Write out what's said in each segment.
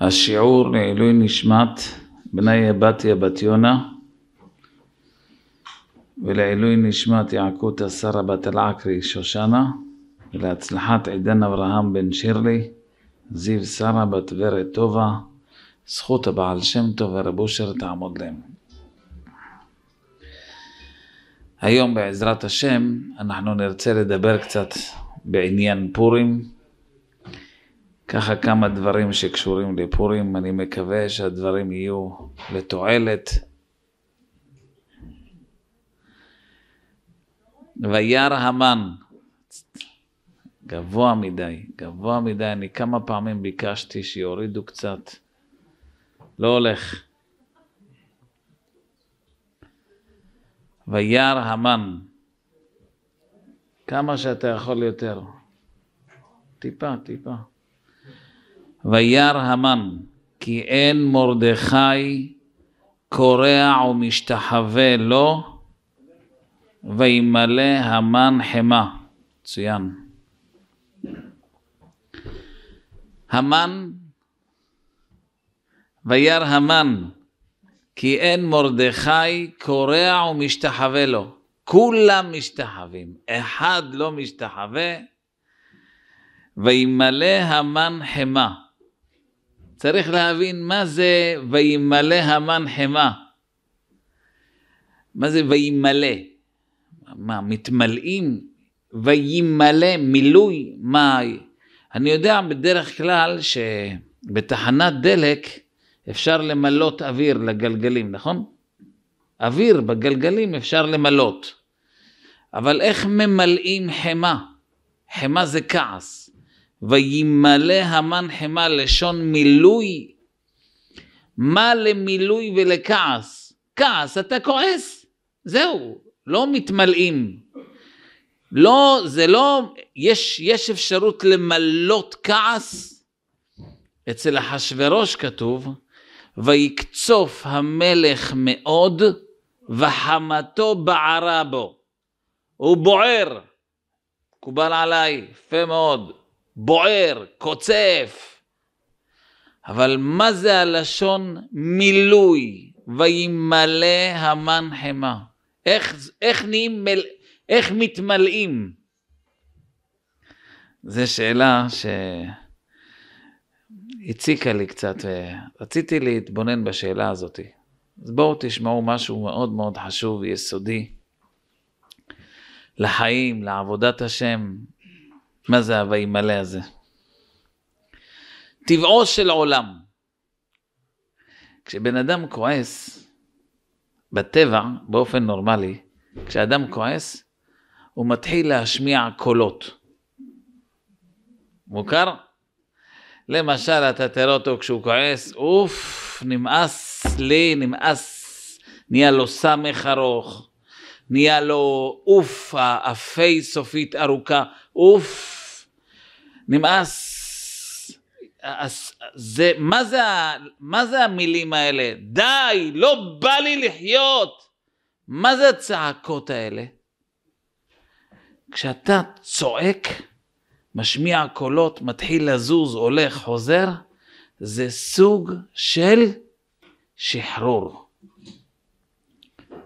השיעור לעילוי נשמת בני בתיה בת יונה ולעילוי נשמת יעקותה שרה בת אל-עקרי שושנה ולהצלחת עידן אברהם בן שירלי זיו שרה בת ורד טובה זכות הבעל שם טוב ורב אושר תעמוד להם. היום בעזרת השם אנחנו נרצה לדבר קצת בעניין פורים ככה כמה דברים שקשורים לפורים, אני מקווה שהדברים יהיו לתועלת. וירא המן, גבוה מדי, גבוה מדי, אני כמה פעמים ביקשתי שיורידו קצת, לא הולך. וירא המן, כמה שאתה יכול יותר, טיפה, טיפה. וירא המן כי אין מרדכי קורע ומשתחווה לו וימלא המן חמה. מצוין. המן וירא המן כי אין מרדכי קורע ומשתחווה לו. כולם משתחווים, אחד לא משתחווה, וימלא המן חמה. צריך להבין מה זה וימלא המן חמא. מה זה וימלא? מה, מתמלאים? וימלא, מילוי, מה? אני יודע בדרך כלל שבתחנת דלק אפשר למלות אוויר לגלגלים, נכון? אוויר בגלגלים אפשר למלות. אבל איך ממלאים חמא? חמא זה כעס. וימלא המן חמא לשון מילוי. מה למילוי ולכעס? כעס, אתה כועס, זהו, לא מתמלאים. לא, זה לא, יש, יש אפשרות למלות כעס. אצל אחשורוש כתוב, ויקצוף המלך מאוד, וחמתו בערה בו. הוא בוער. מקובל עליי, יפה מאוד. בוער, קוצף. אבל מה זה הלשון מילוי, וימלא המן חמא? איך, איך, נהיים מל... איך מתמלאים? זו שאלה שהציקה לי קצת, רציתי להתבונן בשאלה הזאת. אז בואו תשמעו משהו מאוד מאוד חשוב, יסודי, לחיים, לעבודת השם, מה זה מלא הזה? טבעו של עולם. כשבן אדם כועס, בטבע, באופן נורמלי, כשאדם כועס, הוא מתחיל להשמיע קולות. מוכר? למשל, אתה תראה אותו כשהוא כועס, אוף, נמאס לי, נמאס, נהיה לו סמך ארוך, נהיה לו אוף, האפי סופית ארוכה, אוף, נמאס. אז זה, מה זה, מה זה המילים האלה? די, לא בא לי לחיות. מה זה הצעקות האלה? כשאתה צועק, משמיע קולות, מתחיל לזוז, הולך, חוזר, זה סוג של שחרור.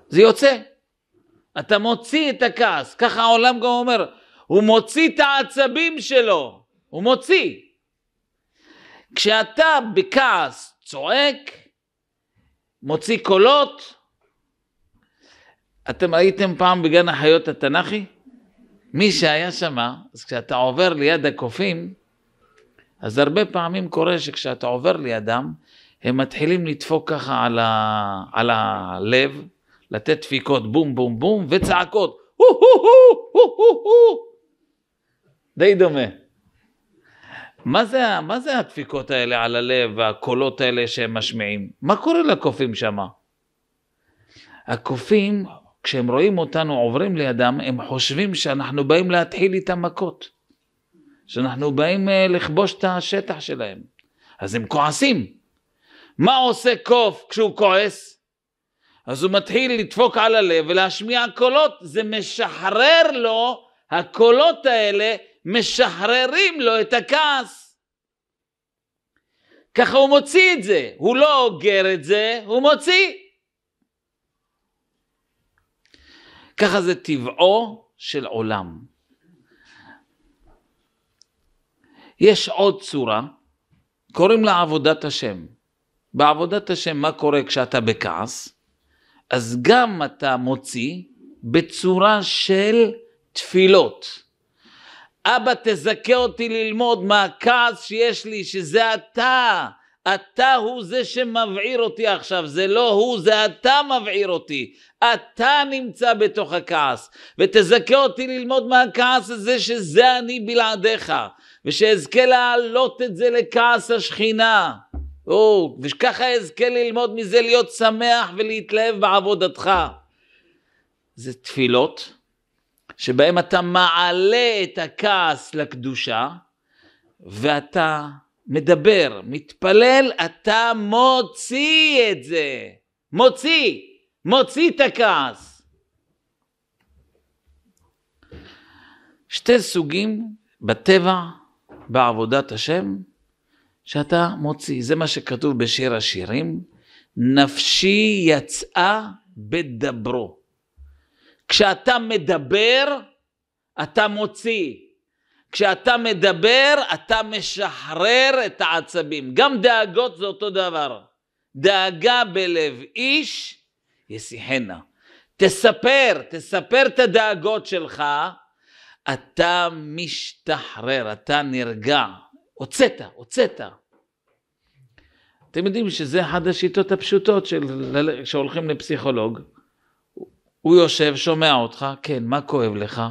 זה יוצא. אתה מוציא את הכעס, ככה העולם גם אומר, הוא מוציא את העצבים שלו. הוא מוציא. כשאתה בכעס צועק, מוציא קולות, אתם הייתם פעם בגן החיות התנ"כי? מי שהיה שם, אז כשאתה עובר ליד הקופים, אז הרבה פעמים קורה שכשאתה עובר לידם, הם מתחילים לדפוק ככה על, ה... על הלב, לתת דפיקות בום בום בום וצעקות, הו הו הו הו הו הו די דומה. מה זה, מה זה הדפיקות האלה על הלב והקולות האלה שהם משמיעים? מה קורה לקופים שם? הקופים, כשהם רואים אותנו עוברים לידם, הם חושבים שאנחנו באים להתחיל איתם מכות. שאנחנו באים אה, לכבוש את השטח שלהם. אז הם כועסים. מה עושה קוף כשהוא כועס? אז הוא מתחיל לדפוק על הלב ולהשמיע קולות. זה משחרר לו הקולות האלה משחררים לו את הכעס. ככה הוא מוציא את זה, הוא לא אוגר את זה, הוא מוציא. ככה זה טבעו של עולם. יש עוד צורה, קוראים לה עבודת השם. בעבודת השם, מה קורה כשאתה בכעס? אז גם אתה מוציא בצורה של תפילות. אבא תזכה אותי ללמוד מה הכעס שיש לי, שזה אתה. אתה הוא זה שמבעיר אותי עכשיו, זה לא הוא, זה אתה מבעיר אותי. אתה נמצא בתוך הכעס, ותזכה אותי ללמוד מה הכעס הזה שזה אני בלעדיך, ושאזכה להעלות את זה לכעס השכינה. או, וככה אזכה ללמוד מזה להיות שמח ולהתלהב בעבודתך. זה תפילות, שבהם אתה מעלה את הכעס לקדושה, ואתה מדבר, מתפלל, אתה מוציא את זה. מוציא, מוציא את הכעס. שתי סוגים בטבע, בעבודת השם, שאתה מוציא. זה מה שכתוב בשיר השירים, נפשי יצאה בדברו. כשאתה מדבר, אתה מוציא. כשאתה מדבר, אתה משחרר את העצבים. גם דאגות זה אותו דבר. דאגה בלב איש, ישיחנה. תספר, תספר את הדאגות שלך, אתה משתחרר, אתה נרגע. הוצאת, הוצאת. אתם יודעים שזה אחת השיטות הפשוטות של, שהולכים לפסיכולוג. הוא יושב, שומע אותך, כן, מה כואב לך?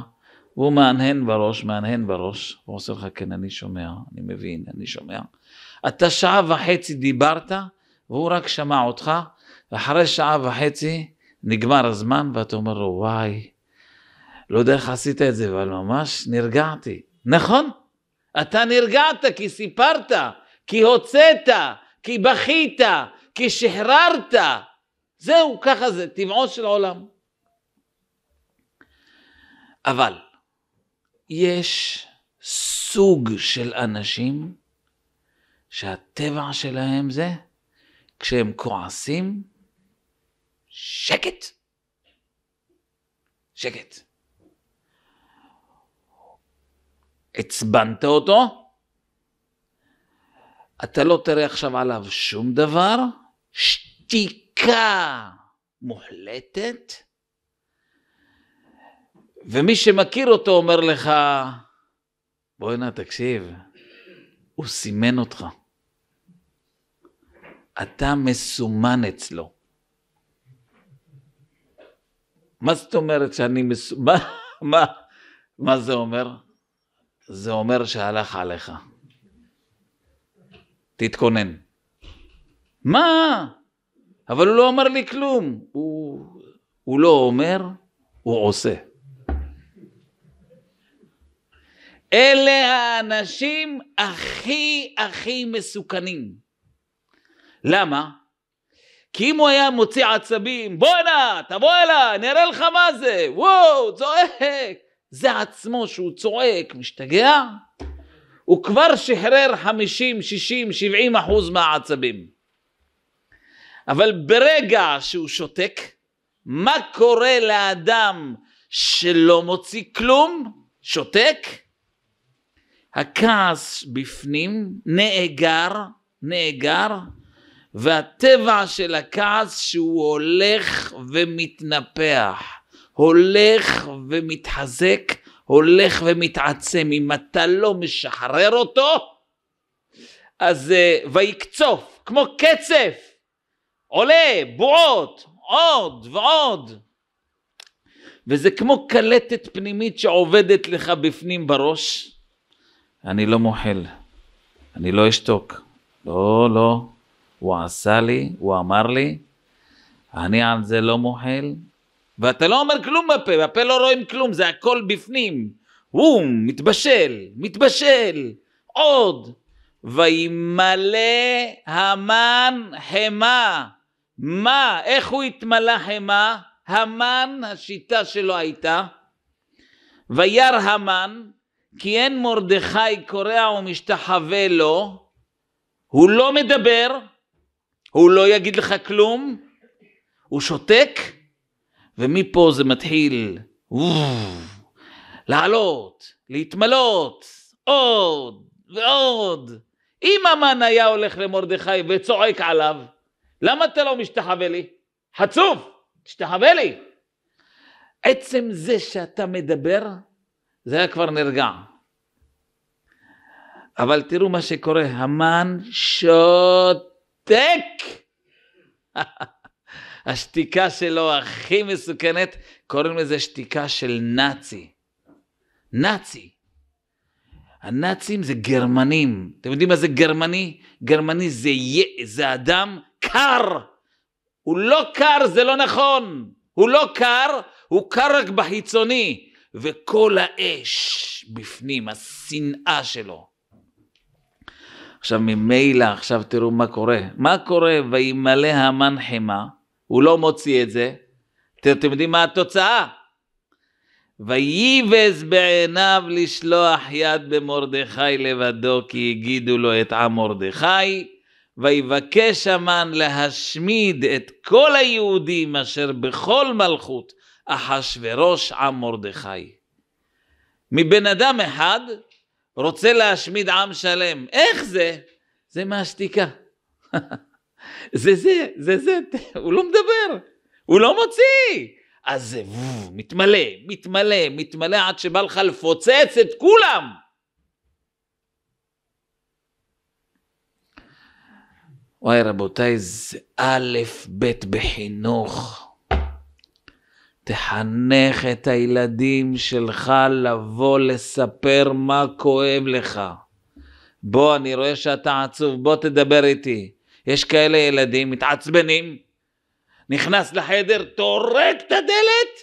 והוא מהנהן בראש, מהנהן בראש, הוא עושה לך, כן, אני שומע, אני מבין, אני שומע. אתה שעה וחצי דיברת, והוא רק שמע אותך, ואחרי שעה וחצי נגמר הזמן, ואתה אומר לו, וואי, לא יודע איך עשית את זה, אבל ממש נרגעתי. נכון, אתה נרגעת כי סיפרת, כי הוצאת, כי בכית, כי שחררת. זהו, ככה זה, טבעו של עולם. אבל יש סוג של אנשים שהטבע שלהם זה כשהם כועסים, שקט. שקט. עצבנת אותו, אתה לא תראה עכשיו עליו שום דבר, שתיקה מוחלטת. ומי שמכיר אותו אומר לך, בואי נא תקשיב, הוא סימן אותך. אתה מסומן אצלו. מה זאת אומרת שאני מסומן? מה, מה זה אומר? זה אומר שהלך עליך. תתכונן. מה? אבל הוא לא אמר לי כלום. הוא, הוא לא אומר, הוא עושה. אלה האנשים הכי הכי מסוכנים. למה? כי אם הוא היה מוציא עצבים, בואנה, תבוא אליי, נראה לך מה זה, וואו, צועק. זה עצמו שהוא צועק, משתגע, הוא כבר שחרר 50, 60, 70 אחוז מהעצבים. אבל ברגע שהוא שותק, מה קורה לאדם שלא מוציא כלום, שותק? הכעס בפנים נאגר, נאגר, והטבע של הכעס שהוא הולך ומתנפח, הולך ומתחזק, הולך ומתעצם. אם אתה לא משחרר אותו, אז uh, ויקצוף, כמו קצף, עולה, בועות, עוד ועוד. וזה כמו קלטת פנימית שעובדת לך בפנים בראש, אני לא מוחל, אני לא אשתוק. לא, לא, הוא עשה לי, הוא אמר לי, אני על זה לא מוחל. ואתה לא אומר כלום בפה, בפה לא רואים כלום, זה הכל בפנים. הוא מתבשל, מתבשל, עוד. וימלא המן חמא. מה, איך הוא התמלא חמא? המן, השיטה שלו הייתה, וירא המן, כי אין מרדכי קורע ומשתחווה לו, הוא לא מדבר, הוא לא יגיד לך כלום, הוא שותק, ומפה זה מתחיל לעלות, להתמלות, עוד ועוד. אם המן היה הולך למרדכי וצועק עליו, למה אתה לא משתחווה לי? חצוף, תשתחווה לי. עצם זה שאתה מדבר, זה היה כבר נרגע. אבל תראו מה שקורה, המן שותק. השתיקה שלו הכי מסוכנת, קוראים לזה שתיקה של נאצי. נאצי. הנאצים זה גרמנים. אתם יודעים מה זה גרמני? גרמני זה, זה אדם קר. הוא לא קר, זה לא נכון. הוא לא קר, הוא קר רק בחיצוני. וכל האש בפנים, השנאה שלו. עכשיו ממילא, עכשיו תראו מה קורה. מה קורה וימלא המן חמא, הוא לא מוציא את זה, אתם יודעים מה התוצאה? וייבז בעיניו לשלוח יד במרדכי לבדו, כי הגידו לו את עם מרדכי, ויבקש המן להשמיד את כל היהודים אשר בכל מלכות, אחשורוש עם מרדכי. מבן אדם אחד רוצה להשמיד עם שלם. איך זה? זה מהשתיקה. זה זה, זה זה, הוא לא מדבר, הוא לא מוציא. אז זה מתמלא, מתמלא, מתמלא עד שבא לך לפוצץ את כולם. וואי רבותיי, זה א' ב' בחינוך. תחנך את הילדים שלך לבוא לספר מה כואב לך. בוא, אני רואה שאתה עצוב, בוא תדבר איתי. יש כאלה ילדים מתעצבנים, נכנס לחדר, טורק את הדלת,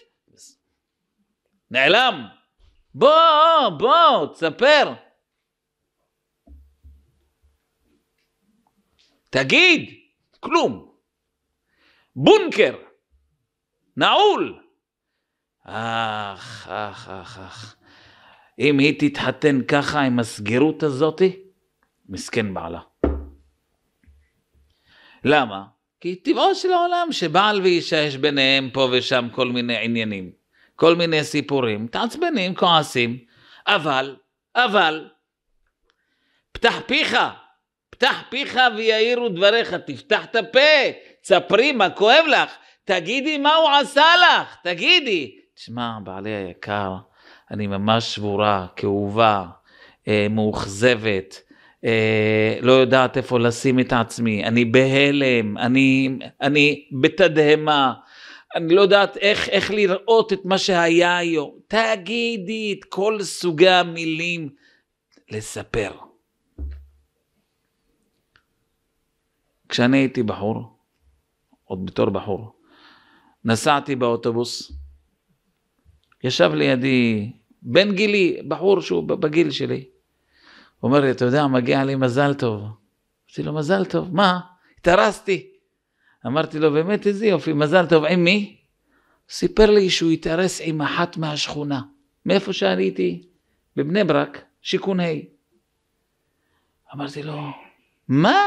נעלם. בוא, בוא, תספר. תגיד, כלום. בונקר, נעול. אך, אך, אך, אך. אם היא תתחתן ככה עם הסגירות הזאתי, מסכן בעלה. למה? כי טבעו של העולם שבעל ואישה יש ביניהם פה ושם כל מיני עניינים, כל מיני סיפורים, מתעצבנים, כועסים, אבל, אבל, פתח פיך, פתח פיך ויעירו דבריך, תפתח את הפה, תספרי מה כואב לך, תגידי מה הוא עשה לך, תגידי, תשמע, בעלי היקר, אני ממש שבורה, כאובה, אה, מאוכזבת, אה, לא יודעת איפה לשים את עצמי, אני בהלם, אני, אני בתדהמה, אני לא יודעת איך, איך לראות את מה שהיה היום. תגידי את כל סוגי המילים לספר. כשאני הייתי בחור, עוד בתור בחור, נסעתי באוטובוס, ישב לידי בן גילי, בחור שהוא בגיל שלי. אומר לי, אתה יודע, מגיע לי מזל טוב. אמרתי לו, מזל טוב, מה? התארסתי. אמרתי לו, באמת איזה יופי, מזל טוב, עם מי? סיפר לי שהוא התארס עם אחת מהשכונה, מאיפה שעליתי, בבני ברק, שיכון ה'. אמרתי לו, מה?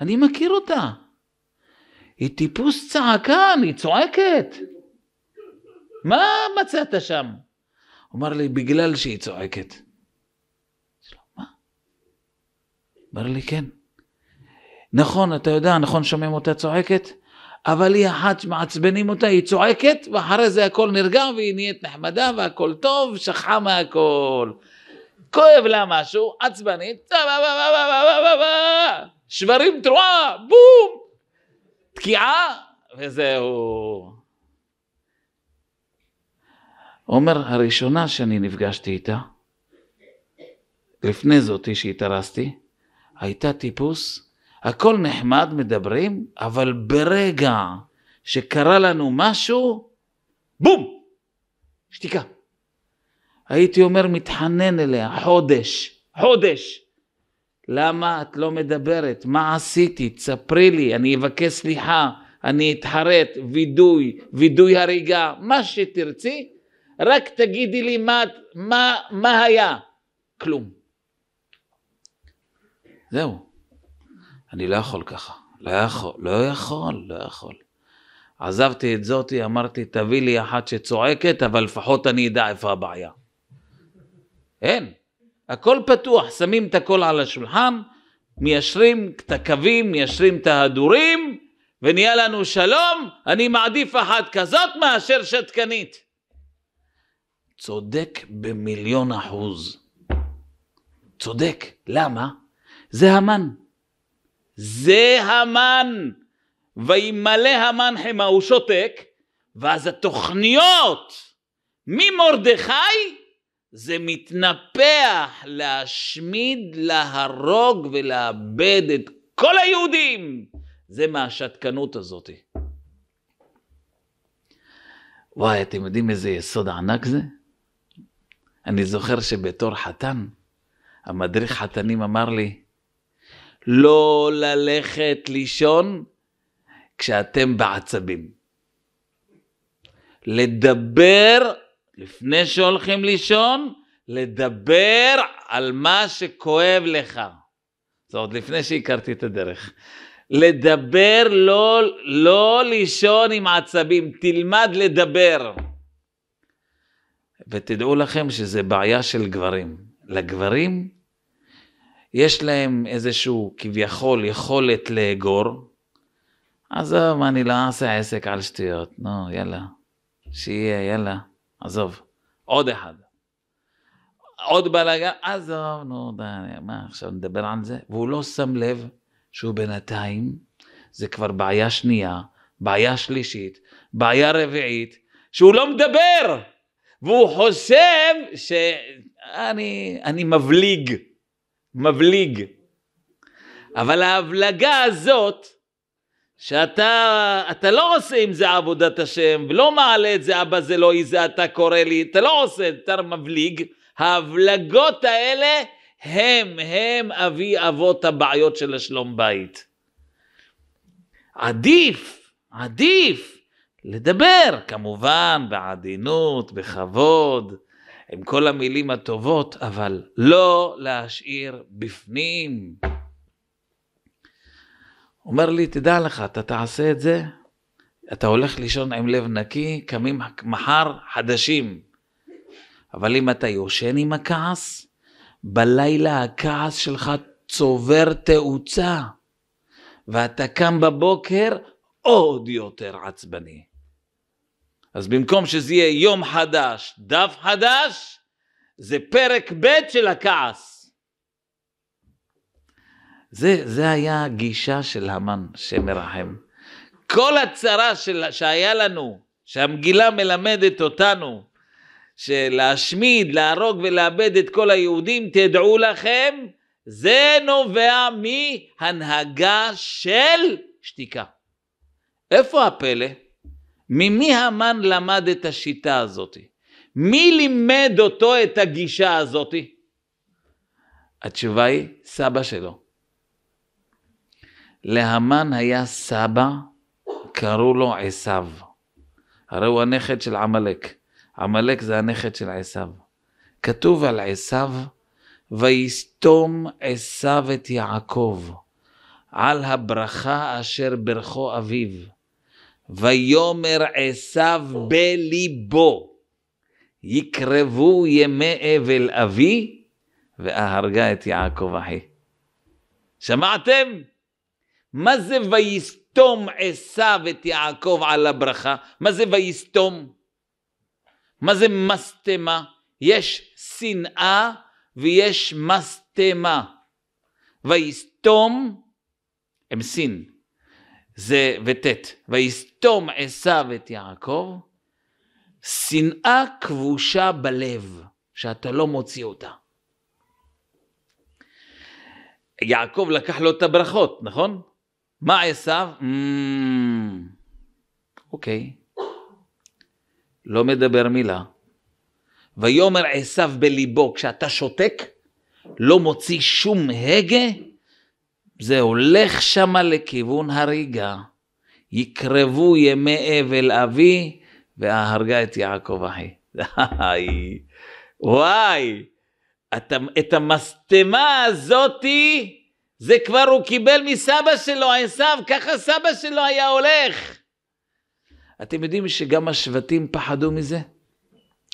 אני מכיר אותה. היא טיפוס צעקן, היא צועקת. מה מצאת שם? הוא אמר לי, בגלל שהיא צועקת. מה? אמר לי, כן. נכון, אתה יודע, נכון שומעים אותה צועקת, אבל היא אחת שמעצבנים אותה, היא צועקת, ואחרי זה הכל נרגע, והיא נהיית נחמדה, והכל טוב, שכחה מהכל. כואב לה משהו, עצבנית, שברים תרועה, בום! תקיעה, וזהו. עומר הראשונה שאני נפגשתי איתה, לפני זאתי שהתארסתי, הייתה טיפוס, הכל נחמד, מדברים, אבל ברגע שקרה לנו משהו, בום! שתיקה. הייתי אומר, מתחנן אליה, חודש, חודש. למה את לא מדברת? מה עשיתי? תספרי לי, אני אבקש סליחה, אני אתחרט, וידוי, וידוי הריגה, מה שתרצי, רק תגידי לי מה, מה, מה היה. כלום. זהו. אני לא יכול ככה. לא יכול, לא יכול, לא יכול. עזבתי את זאתי, אמרתי, תביא לי אחת שצועקת, אבל לפחות אני אדע איפה הבעיה. אין. הכל פתוח, שמים את הכל על השולחן, מיישרים את הקווים, מיישרים את ההדורים, ונהיה לנו שלום, אני מעדיף אחת כזאת מאשר שתקנית. צודק במיליון אחוז. צודק. למה? זה המן. זה המן. וימלא המן חמא, הוא שותק, ואז התוכניות ממרדכי זה מתנפח להשמיד, להרוג ולאבד את כל היהודים. זה מהשתקנות הזאת. וואי, אתם יודעים איזה יסוד ענק זה? אני זוכר שבתור חתן, המדריך כן. חתנים אמר לי, לא ללכת לישון כשאתם בעצבים. לדבר, לפני שהולכים לישון, לדבר על מה שכואב לך. זה עוד לפני שהכרתי את הדרך. לדבר, לא, לא לישון עם עצבים, תלמד לדבר. ותדעו לכם שזה בעיה של גברים. לגברים יש להם איזשהו כביכול יכולת לאגור, עזוב, אני לא אעשה עסק על שטויות, נו, יאללה, שיהיה, יאללה, עזוב, עוד אחד. עוד בלאגן, עזוב, נו, די, מה, עכשיו נדבר על זה? והוא לא שם לב שהוא בינתיים, זה כבר בעיה שנייה, בעיה שלישית, בעיה רביעית, שהוא לא מדבר! והוא חושב שאני אני מבליג, מבליג. אבל ההבלגה הזאת, שאתה אתה לא עושה עם זה עבודת השם, ולא מעלה את זה, אבא זה לא איזה, אתה קורא לי, אתה לא עושה, אתה מבליג, ההבלגות האלה הם, הם אבי אבות הבעיות של השלום בית. עדיף, עדיף לדבר, כמובן, בעדינות, בכבוד, עם כל המילים הטובות, אבל לא להשאיר בפנים. אומר לי, תדע לך, אתה תעשה את זה, אתה הולך לישון עם לב נקי, קמים מחר חדשים. אבל אם אתה יושן עם הכעס, בלילה הכעס שלך צובר תאוצה, ואתה קם בבוקר עוד יותר עצבני. אז במקום שזה יהיה יום חדש, דף חדש, זה פרק ב' של הכעס. זה, זה היה הגישה של המן שמרחם. כל הצרה של, שהיה לנו, שהמגילה מלמדת אותנו, שלהשמיד, להרוג ולאבד את כל היהודים, תדעו לכם, זה נובע מהנהגה של שתיקה. איפה הפלא? ממי המן למד את השיטה הזאת? מי לימד אותו את הגישה הזאת? התשובה היא, סבא שלו. להמן היה סבא, קראו לו עשו. הרי הוא הנכד של עמלק. עמלק זה הנכד של עשו. כתוב על עשו, ויסתום עשו את יעקב, על הברכה אשר ברכו אביו. ויאמר עשיו בליבו, יקרבו ימי אבל אבי, ואהרגה את יעקב אחי. שמעתם? מה זה ויסתום עשיו את יעקב על הברכה? מה זה ויסתום? מה זה מסתמה? יש שנאה ויש מסתמה. ויסתום עם סין. זה וט', ויסתום עשיו את יעקב, שנאה כבושה בלב, שאתה לא מוציא אותה. יעקב לקח לו את הברכות, נכון? מה עשיו? Mm. אוקיי. לא מדבר מילה. ויאמר עשיו בליבו, כשאתה שותק, לא מוציא שום הגה, זה הולך שמה לכיוון הריגה. יקרבו ימי אבל אבי, והרגה את יעקב אחי. די, וואי, אתה, את המשטמה הזאתי, זה כבר הוא קיבל מסבא שלו, עשיו, ככה סבא שלו היה הולך. אתם יודעים שגם השבטים פחדו מזה?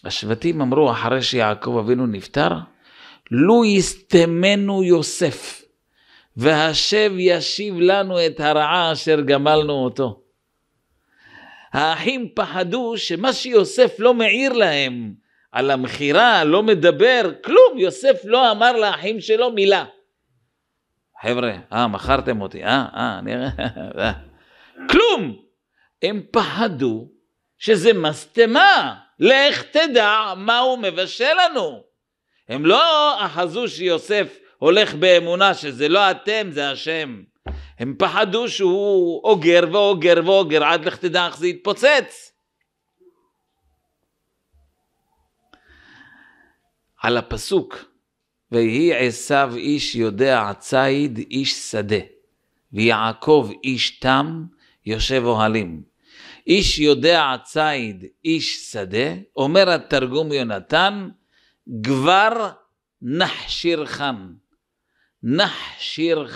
השבטים אמרו אחרי שיעקב אבינו נפטר, לו יסתמנו יוסף. והשב ישיב לנו את הרעה אשר גמלנו אותו. האחים פחדו שמה שיוסף לא מעיר להם על המכירה, לא מדבר, כלום, יוסף לא אמר לאחים שלו מילה. חבר'ה, אה, מכרתם אותי, אה, אה, נראה, כלום. הם פחדו שזה משטמה, לך תדע מה הוא מבשל לנו. הם לא אחזו שיוסף הולך באמונה שזה לא אתם, זה השם. הם פחדו שהוא אוגר ואוגר ואוגר, עד לך תדע איך זה יתפוצץ. על הפסוק, ויהי עשיו איש יודע ציד איש שדה, ויעקב איש תם יושב אוהלים. איש יודע ציד איש שדה, אומר התרגום יונתן, כבר חם. נחשיר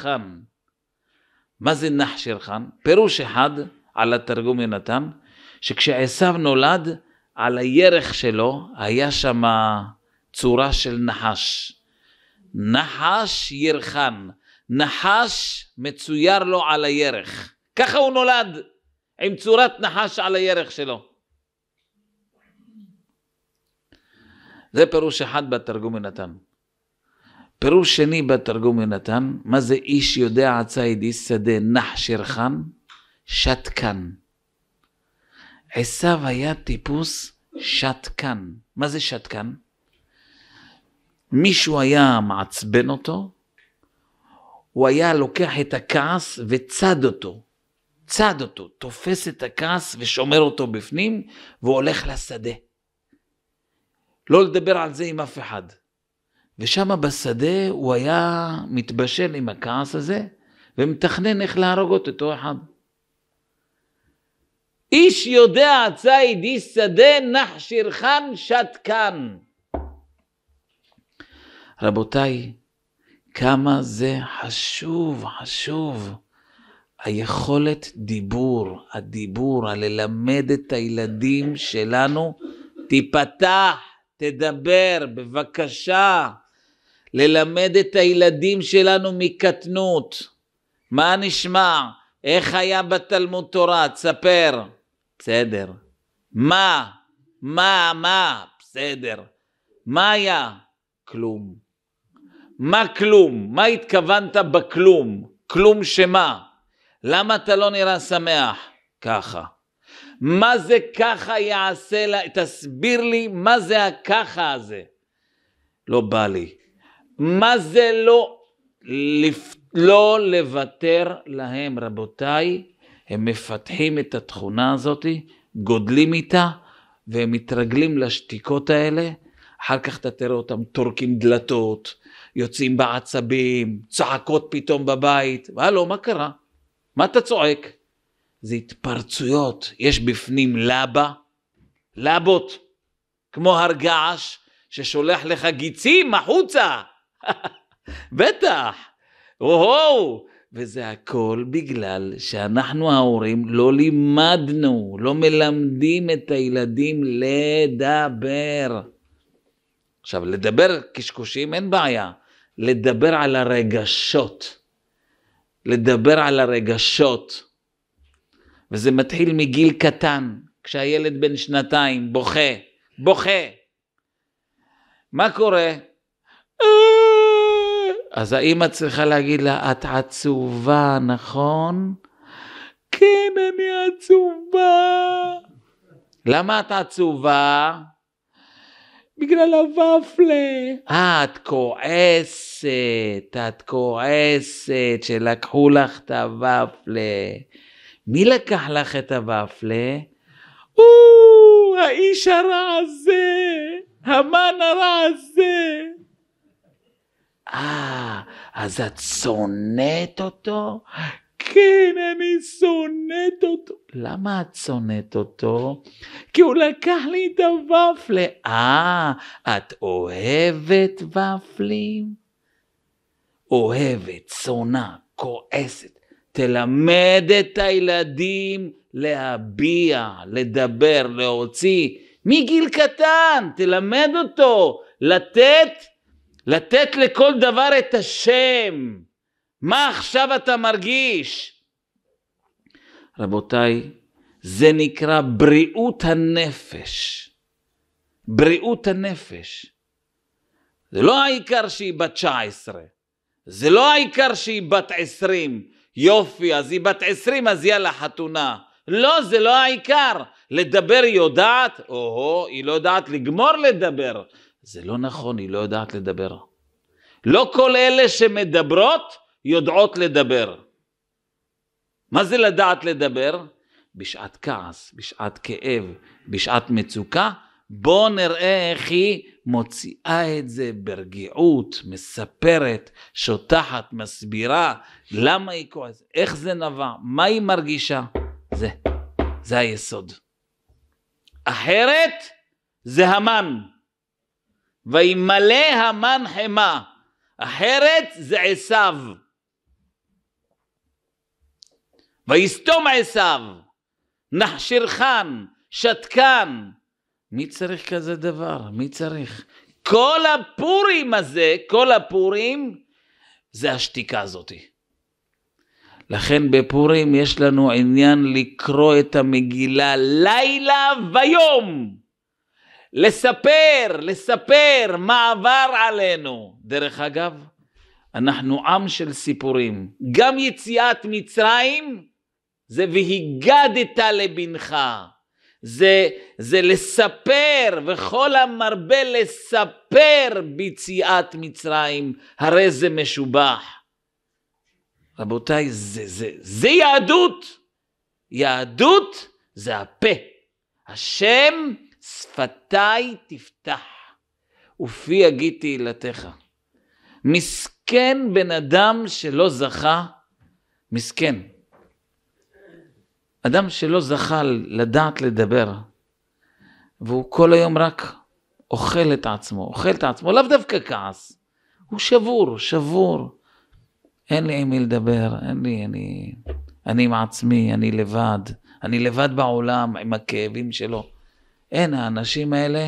מה זה נחשיר פירוש אחד על התרגום יונתן, שכשעשו נולד, על הירך שלו היה שם צורה של נחש. נחש ירחן, נחש מצויר לו על הירך. ככה הוא נולד, עם צורת נחש על הירך שלו. זה פירוש אחד בתרגום מנתן. פירוש שני בתרגום יונתן, מה זה איש יודע הציד איש שדה נח שרחן? שתקן. עשו היה טיפוס שתקן. מה זה שתקן? מישהו היה מעצבן אותו, הוא היה לוקח את הכעס וצד אותו. צד אותו, תופס את הכעס ושומר אותו בפנים, והוא הולך לשדה. לא לדבר על זה עם אף אחד. ושם בשדה הוא היה מתבשל עם הכעס הזה, ומתכנן איך להרוג אותו, אותו אחד. איש יודע ציד איש שדה נחשירכן שתקן. רבותיי, כמה זה חשוב, חשוב. היכולת דיבור, הדיבור, הללמד את הילדים שלנו, תיפתח, תדבר, בבקשה. ללמד את הילדים שלנו מקטנות. מה נשמע? איך היה בתלמוד תורה? תספר. בסדר. מה? מה? מה? בסדר. מה היה? כלום. מה כלום? מה התכוונת בכלום? כלום שמה? למה אתה לא נראה שמח? ככה. מה זה ככה יעשה לה? תסביר לי מה זה הככה הזה. לא בא לי. מה זה לא, לא לוותר להם, רבותיי? הם מפתחים את התכונה הזאת, גודלים איתה, והם מתרגלים לשתיקות האלה. אחר כך אתה תראה אותם טורקים דלתות, יוצאים בעצבים, צעקות פתאום בבית. הלו, מה קרה? מה אתה צועק? זה התפרצויות, יש בפנים לבה, לבות, כמו הר געש ששולח לך גיצים החוצה. בטח, הו-הו, וזה הכל בגלל שאנחנו ההורים לא לימדנו, לא מלמדים את הילדים לדבר. עכשיו, לדבר קשקושים אין בעיה, לדבר על הרגשות. לדבר על הרגשות. וזה מתחיל מגיל קטן, כשהילד בן שנתיים בוכה, בוכה. מה קורה? אה, אז האימא צריכה להגיד לה, את עצובה, נכון? כן, אני עצובה. למה את עצובה? בגלל הוואפלה. אה, את כועסת, את כועסת שלקחו לך את הוואפלה. מי לקח לך את הוואפלה? או, האיש הרע הזה, המן הרע הזה. אה, אז את שונאת אותו? כן, אני שונאת אותו. למה את שונאת אותו? כי הוא לקח לי את הוואפלה. אה, את אוהבת ופלים? אוהבת, שונא, כועסת. תלמד את הילדים להביע, לדבר, להוציא. מגיל קטן, תלמד אותו לתת לתת לכל דבר את השם. מה עכשיו אתה מרגיש? רבותיי, זה נקרא בריאות הנפש. בריאות הנפש. זה לא העיקר שהיא בת 19, זה לא העיקר שהיא בת 20. יופי, אז היא בת 20, אז יאללה, חתונה. לא, זה לא העיקר. לדבר היא יודעת, או-הו, היא לא יודעת לגמור לדבר. זה לא נכון, היא לא יודעת לדבר. לא כל אלה שמדברות יודעות לדבר. מה זה לדעת לדבר? בשעת כעס, בשעת כאב, בשעת מצוקה, בואו נראה איך היא מוציאה את זה ברגיעות, מספרת, שוטחת, מסבירה למה היא כועסת, איך זה נבע, מה היא מרגישה. זה, זה היסוד. אחרת, זה המן. וימלא המן חמא, אחרת זה עשיו. ויסתום עשיו, נחשרחן, שתקן. מי צריך כזה דבר? מי צריך? כל הפורים הזה, כל הפורים, זה השתיקה הזאתי. לכן בפורים יש לנו עניין לקרוא את המגילה לילה ויום. לספר, לספר מה עבר עלינו. דרך אגב, אנחנו עם של סיפורים. גם יציאת מצרים זה והיגדת לבנך. זה, זה לספר, וכל המרבה לספר ביציאת מצרים, הרי זה משובח. רבותיי, זה, זה, זה יהדות. יהדות זה הפה. השם שפתיי תפתח, ופי יגיד תהילתך. מסכן בן אדם שלא זכה, מסכן. אדם שלא זכה לדעת לדבר, והוא כל היום רק אוכל את עצמו, אוכל את עצמו, לאו דווקא כעס, הוא שבור, שבור. אין לי עם מי לדבר, אין לי, אני, אני עם עצמי, אני לבד, אני לבד בעולם עם הכאבים שלו. אין, האנשים האלה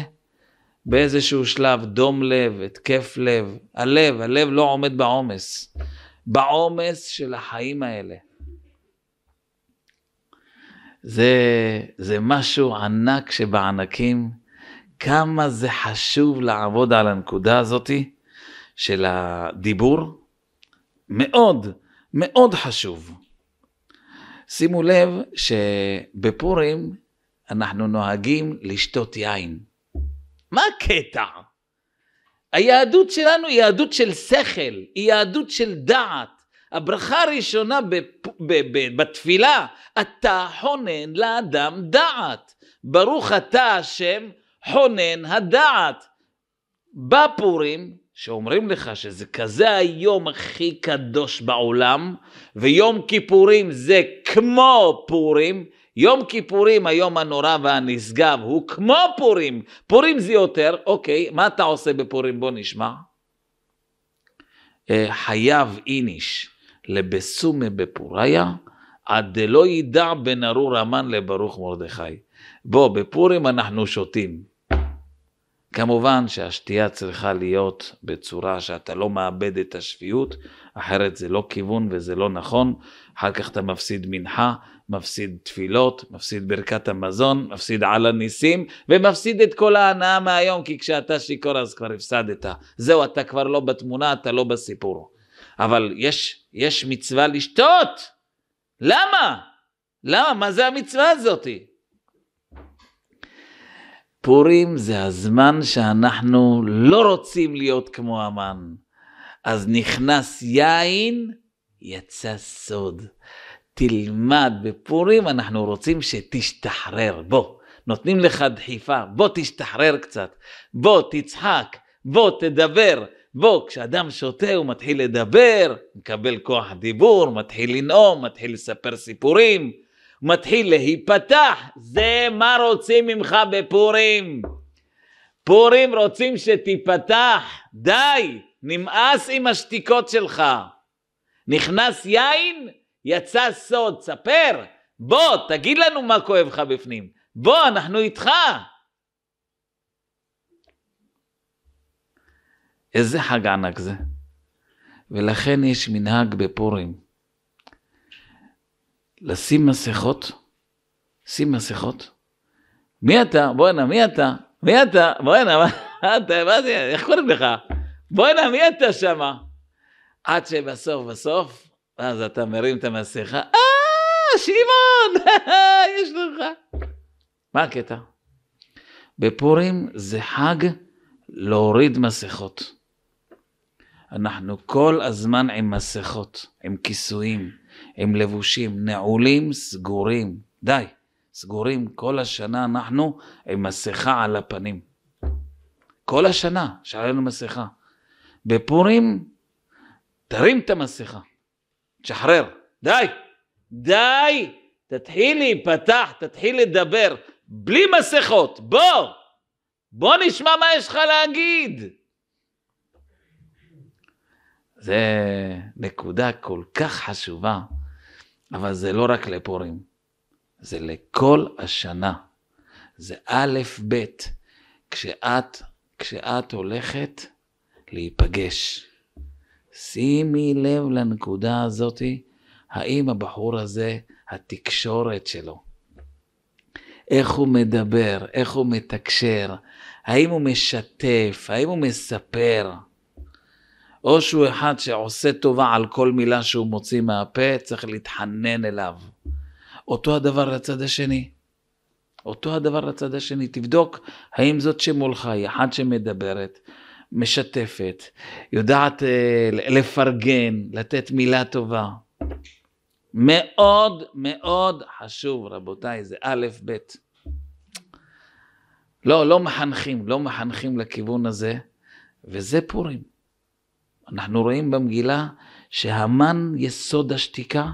באיזשהו שלב דום לב, התקף לב, הלב, הלב לא עומד בעומס, בעומס של החיים האלה. זה, זה משהו ענק שבענקים, כמה זה חשוב לעבוד על הנקודה הזאתי של הדיבור, מאוד, מאוד חשוב. שימו לב שבפורים אנחנו נוהגים לשתות יין. מה הקטע? היהדות שלנו היא יהדות של שכל, היא יהדות של דעת. הברכה הראשונה בפ... ב... ב... בתפילה, אתה חונן לאדם דעת. ברוך אתה השם חונן הדעת. בפורים, שאומרים לך שזה כזה היום הכי קדוש בעולם, ויום כיפורים זה כמו פורים, יום כיפורים, היום הנורא והנשגב, הוא כמו פורים. פורים זה יותר, אוקיי, מה אתה עושה בפורים? בוא נשמע. אה, חייב איניש לבסומה בפוריה, עד דלא ידע בן ארור המן לברוך מרדכי. בוא, בפורים אנחנו שותים. כמובן שהשתייה צריכה להיות בצורה שאתה לא מאבד את השפיות, אחרת זה לא כיוון וזה לא נכון, אחר כך אתה מפסיד מנחה, מפסיד תפילות, מפסיד ברכת המזון, מפסיד על הניסים, ומפסיד את כל ההנאה מהיום, כי כשאתה שיכור אז כבר הפסדת. זהו, אתה כבר לא בתמונה, אתה לא בסיפור. אבל יש, יש מצווה לשתות! למה? למה? מה זה המצווה הזאתי? פורים זה הזמן שאנחנו לא רוצים להיות כמו המן. אז נכנס יין, יצא סוד. תלמד בפורים, אנחנו רוצים שתשתחרר, בוא. נותנים לך דחיפה, בוא תשתחרר קצת, בוא תצחק, בוא תדבר. בוא, כשאדם שותה הוא מתחיל לדבר, מקבל כוח דיבור, מתחיל לנאום, מתחיל לספר סיפורים, מתחיל להיפתח. זה מה רוצים ממך בפורים. פורים רוצים שתיפתח, די, נמאס עם השתיקות שלך. נכנס יין, יצא סוד, ספר, בוא, תגיד לנו מה כואב לך בפנים. בוא, אנחנו איתך. איזה חג ענק זה. ולכן יש מנהג בפורים. לשים מסכות, שים מסכות. מי אתה? בואנה, מי אתה? מי אתה? בואנה, מה אתה? מה זה? איך קוראים לך? בואנה, מי אתה שמה? עד שבסוף, בסוף, ואז אתה מרים את המסכה, אה, שמעון, יש לך. מה הקטע? בפורים זה חג להוריד מסכות. אנחנו כל הזמן עם מסכות, עם כיסויים, עם לבושים, נעולים, סגורים. די, סגורים. כל השנה אנחנו עם מסכה על הפנים. כל השנה שעלינו מסכה. בפורים, תרים את המסכה. תשחרר, די, די, תתחיל להיפתח, תתחיל לדבר, בלי מסכות, בוא, בוא נשמע מה יש לך להגיד. זה נקודה כל כך חשובה, אבל זה לא רק לפורים, זה לכל השנה. זה א' ב', כשאת, כשאת הולכת להיפגש. שימי לב לנקודה הזאתי, האם הבחור הזה, התקשורת שלו, איך הוא מדבר, איך הוא מתקשר, האם הוא משתף, האם הוא מספר, או שהוא אחד שעושה טובה על כל מילה שהוא מוציא מהפה, צריך להתחנן אליו. אותו הדבר לצד השני. אותו הדבר לצד השני. תבדוק האם זאת שמולך היא אחת שמדברת, משתפת, יודעת אה, לפרגן, לתת מילה טובה. מאוד מאוד חשוב, רבותיי, זה א', ב'. לא, לא מחנכים, לא מחנכים לכיוון הזה, וזה פורים. אנחנו רואים במגילה שהמן יסוד השתיקה,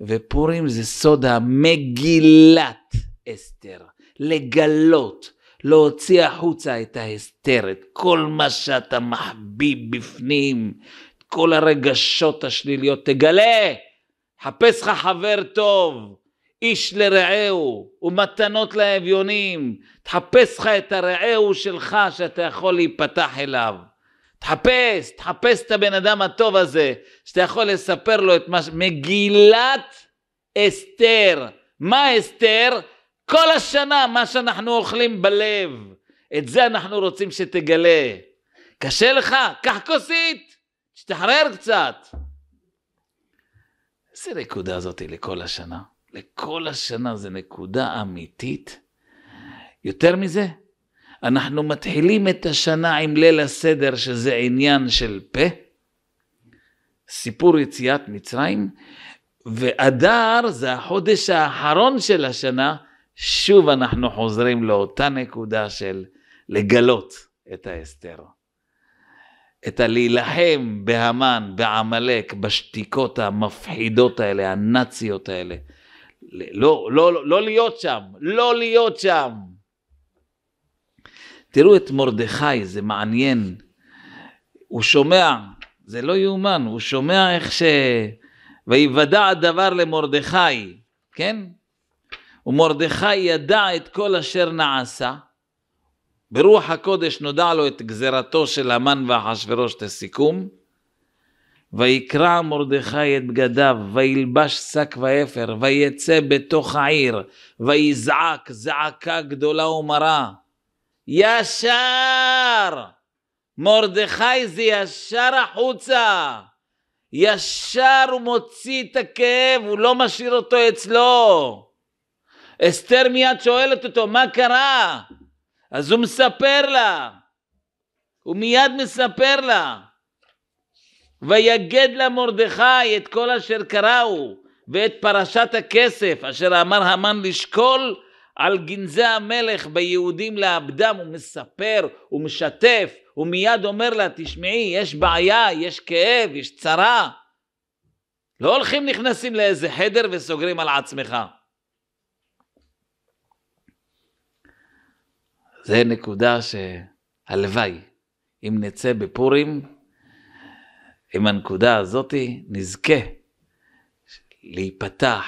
ופורים זה סוד המגילת אסתר, לגלות, להוציא החוצה את ההסתר, את כל מה שאתה מחביא בפנים, את כל הרגשות השליליות, תגלה, חפש לך חבר טוב, איש לרעהו ומתנות לאביונים, תחפש לך את הרעהו שלך שאתה יכול להיפתח אליו. תחפש, תחפש את הבן אדם הטוב הזה, שאתה יכול לספר לו את מה ש... מגילת אסתר. מה אסתר? כל השנה מה שאנחנו אוכלים בלב, את זה אנחנו רוצים שתגלה. קשה לך? קח כוסית, שתחרר קצת. איזה נקודה זאת לכל השנה? לכל השנה זה נקודה אמיתית. יותר מזה, אנחנו מתחילים את השנה עם ליל הסדר, שזה עניין של פה, סיפור יציאת מצרים, ואדר זה החודש האחרון של השנה, שוב אנחנו חוזרים לאותה נקודה של לגלות את האסתר. את הלהילחם בהמן, בעמלק, בשתיקות המפחידות האלה, הנאציות האלה. לא, לא, לא להיות שם, לא להיות שם. תראו את מרדכי, זה מעניין. הוא שומע, זה לא יאומן, הוא שומע איך ש... ויוודע הדבר למרדכי, כן? ומרדכי ידע את כל אשר נעשה. ברוח הקודש נודע לו את גזירתו של המן ואחשורוש הסיכום, ויקרע מרדכי את בגדיו, וילבש שק ואפר, ויצא בתוך העיר, ויזעק זעקה גדולה ומרה. ישר! מרדכי זה ישר החוצה. ישר הוא מוציא את הכאב, הוא לא משאיר אותו אצלו. אסתר מיד שואלת אותו, מה קרה? אז הוא מספר לה. הוא מיד מספר לה. ויגד לה מרדכי את כל אשר קראו, ואת פרשת הכסף, אשר אמר המן לשקול על גנזי המלך ביהודים לעבדם, הוא מספר, הוא משתף, הוא מיד אומר לה, תשמעי, יש בעיה, יש כאב, יש צרה. לא הולכים נכנסים לאיזה חדר וסוגרים על עצמך. זה נקודה שהלוואי, אם נצא בפורים, עם הנקודה הזאתי, נזכה להיפתח,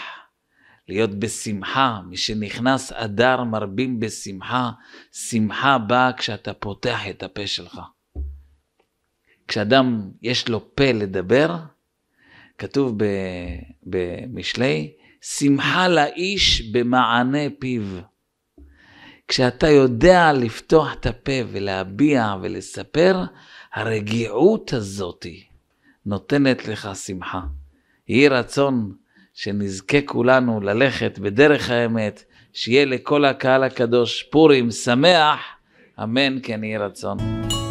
להיות בשמחה. משנכנס אדר מרבים בשמחה, שמחה באה כשאתה פותח את הפה שלך. כשאדם יש לו פה לדבר, כתוב במשלי, שמחה לאיש במענה פיו. כשאתה יודע לפתוח את הפה ולהביע ולספר, הרגיעות הזאת נותנת לך שמחה. יהי רצון שנזכה כולנו ללכת בדרך האמת, שיהיה לכל הקהל הקדוש פורים שמח, אמן כן יהי רצון.